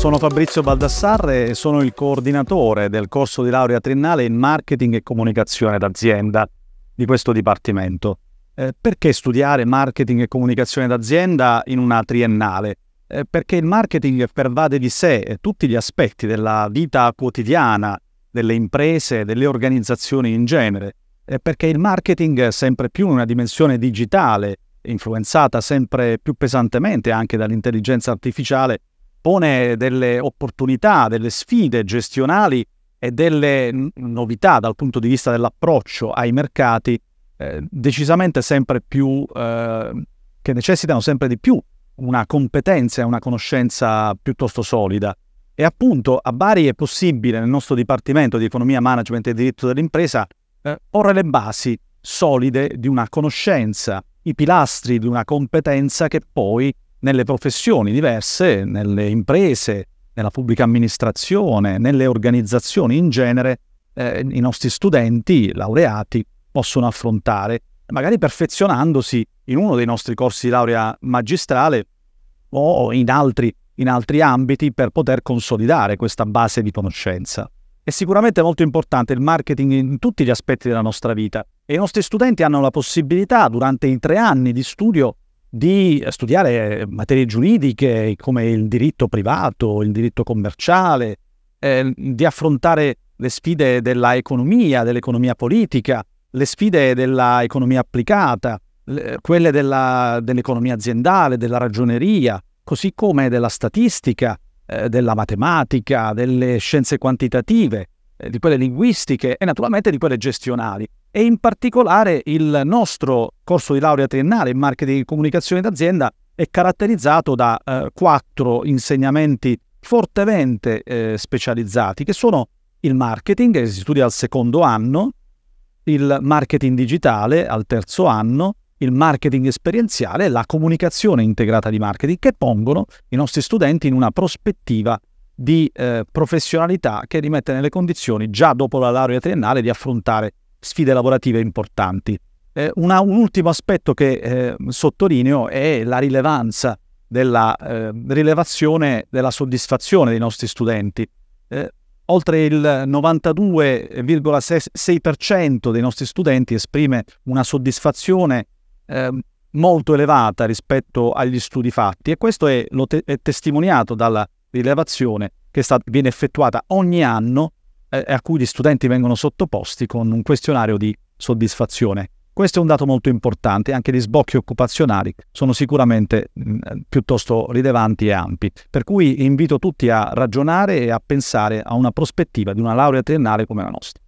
Sono Fabrizio Baldassarre e sono il coordinatore del corso di laurea triennale in marketing e comunicazione d'azienda di questo dipartimento. Eh, perché studiare marketing e comunicazione d'azienda in una triennale? Eh, perché il marketing pervade di sé tutti gli aspetti della vita quotidiana, delle imprese, delle organizzazioni in genere, eh, perché il marketing è sempre più in una dimensione digitale, influenzata sempre più pesantemente anche dall'intelligenza artificiale pone delle opportunità, delle sfide gestionali e delle novità dal punto di vista dell'approccio ai mercati eh, decisamente sempre più eh, che necessitano sempre di più una competenza e una conoscenza piuttosto solida. E appunto a Bari è possibile nel nostro Dipartimento di Economia, Management e Diritto dell'impresa eh, porre le basi solide di una conoscenza, i pilastri di una competenza che poi nelle professioni diverse, nelle imprese, nella pubblica amministrazione, nelle organizzazioni in genere, eh, i nostri studenti laureati possono affrontare, magari perfezionandosi in uno dei nostri corsi di laurea magistrale o in altri, in altri ambiti per poter consolidare questa base di conoscenza. È sicuramente molto importante il marketing in tutti gli aspetti della nostra vita e i nostri studenti hanno la possibilità durante i tre anni di studio di studiare materie giuridiche come il diritto privato, il diritto commerciale, eh, di affrontare le sfide dell'economia, dell'economia politica, le sfide dell'economia applicata, le, eh, quelle della, dell'economia aziendale, della ragioneria, così come della statistica, eh, della matematica, delle scienze quantitative, eh, di quelle linguistiche e naturalmente di quelle gestionali e in particolare il nostro corso di laurea triennale in marketing e comunicazione d'azienda è caratterizzato da eh, quattro insegnamenti fortemente eh, specializzati che sono il marketing che si studia al secondo anno, il marketing digitale al terzo anno, il marketing esperienziale e la comunicazione integrata di marketing che pongono i nostri studenti in una prospettiva di eh, professionalità che li mette nelle condizioni già dopo la laurea triennale di affrontare sfide lavorative importanti. Eh, una, un ultimo aspetto che eh, sottolineo è la rilevanza della eh, rilevazione della soddisfazione dei nostri studenti. Eh, oltre il 92,6% dei nostri studenti esprime una soddisfazione ehm, molto elevata rispetto agli studi fatti e questo è, te- è testimoniato dalla rilevazione che sta- viene effettuata ogni anno eh, a cui gli studenti vengono sottoposti con un questionario di soddisfazione. Questo è un dato molto importante, anche gli sbocchi occupazionali sono sicuramente mh, mm, eh, piuttosto rilevanti e ampi, per cui invito tutti a ragionare e a pensare a una prospettiva di una laurea triennale come la nostra.